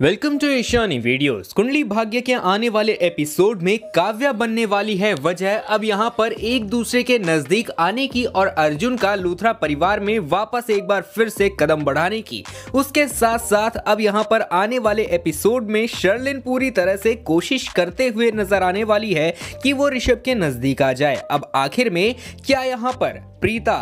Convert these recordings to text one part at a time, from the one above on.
welcome to Ishani videos कुंडली भाग्य के आने वाले एपिसोड में काव्या बनने वाली है वजह अब यहाँ पर एक दूसरे के नजदीक आने की और अर्जुन का लूथरा परिवार में वापस एक बार फिर से कदम बढ़ाने की उसके साथ साथ अब यहाँ पर आने वाले एपिसोड में शर्लिन पूरी तरह से कोशिश करते हुए नजर आने वाली है की वो ऋषभ के नजदीक आ जाए अब आखिर में क्या यहाँ पर प्रीता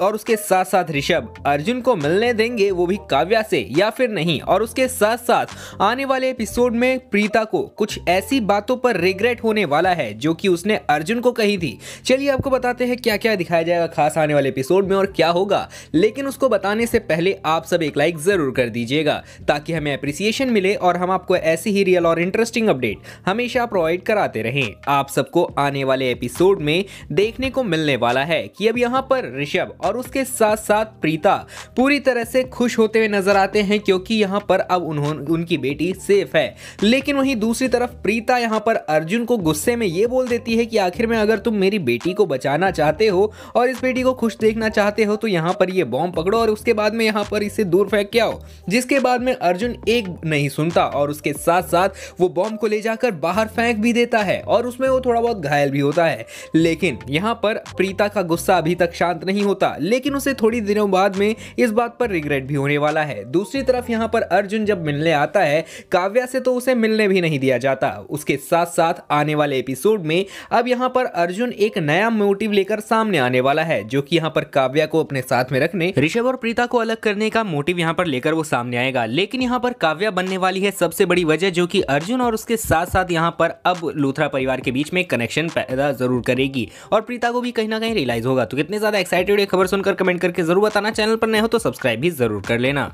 और उसके साथ साथ ऋषभ अर्जुन को मिलने देंगे वो भी काव्या से या फिर नहीं और उसके साथ साथ आने वाले एपिसोड में प्रीता को कुछ ऐसी बातों पर रिग्रेट होने वाला है जो कि उसने अर्जुन को कही थी चलिए आपको बताते हैं क्या क्या दिखाया जाएगा खास आने वाले एपिसोड में और क्या होगा लेकिन उसको बताने से पहले आप सब एक लाइक ज़रूर कर दीजिएगा ताकि हमें अप्रिसिएशन मिले और हम आपको ऐसी ही रियल और इंटरेस्टिंग अपडेट हमेशा प्रोवाइड कराते रहें आप सबको आने वाले एपिसोड में देखने को मिलने वाला है कि अब यहाँ यहाँ पर ऋषभ और उसके साथ साथ प्रीता पूरी तरह से खुश होते हुए नजर आते हैं क्योंकि यहाँ पर अब उन्होंने उनकी बेटी सेफ है लेकिन वहीं दूसरी तरफ प्रीता यहाँ पर अर्जुन को गुस्से में ये बोल देती है कि आखिर में अगर तुम मेरी बेटी को बचाना चाहते हो और इस बेटी को खुश देखना चाहते हो तो यहाँ पर ये बॉम्ब पकड़ो और उसके बाद में यहाँ पर इसे दूर फेंक के आओ जिसके बाद में अर्जुन एक नहीं सुनता और उसके साथ साथ वो बॉम्ब को ले जाकर बाहर फेंक भी देता है और उसमें वो थोड़ा बहुत घायल भी होता है लेकिन यहाँ पर प्रीता का गुस्सा अभी तक तक शांत नहीं होता लेकिन उसे थोड़ी दिनों बाद में इस बात पर रिग्रेट भी होने वाला है दूसरी तरफ यहाँ पर अर्जुन जब मिलने आता है काव्या से तो उसे मिलने भी नहीं दिया जाता उसके साथ साथ आने वाले एपिसोड में अब यहाँ पर अर्जुन एक नया मोटिव लेकर सामने आने वाला है जो कि यहाँ पर काव्या को अपने साथ में रखने ऋषभ और प्रीता को अलग करने का मोटिव यहाँ पर लेकर वो सामने आएगा लेकिन यहाँ पर काव्या बनने वाली है सबसे बड़ी वजह जो कि अर्जुन और उसके साथ साथ यहाँ पर अब लूथरा परिवार के बीच में कनेक्शन पैदा जरूर करेगी और प्रीता को भी कहीं ना कहीं रियलाइज होगा तो कितने कितने ज़्यादा एक्साइटेड ये खबर सुनकर कमेंट करके जरूर बताना चैनल पर नए हो तो सब्सक्राइब भी जरूर कर लेना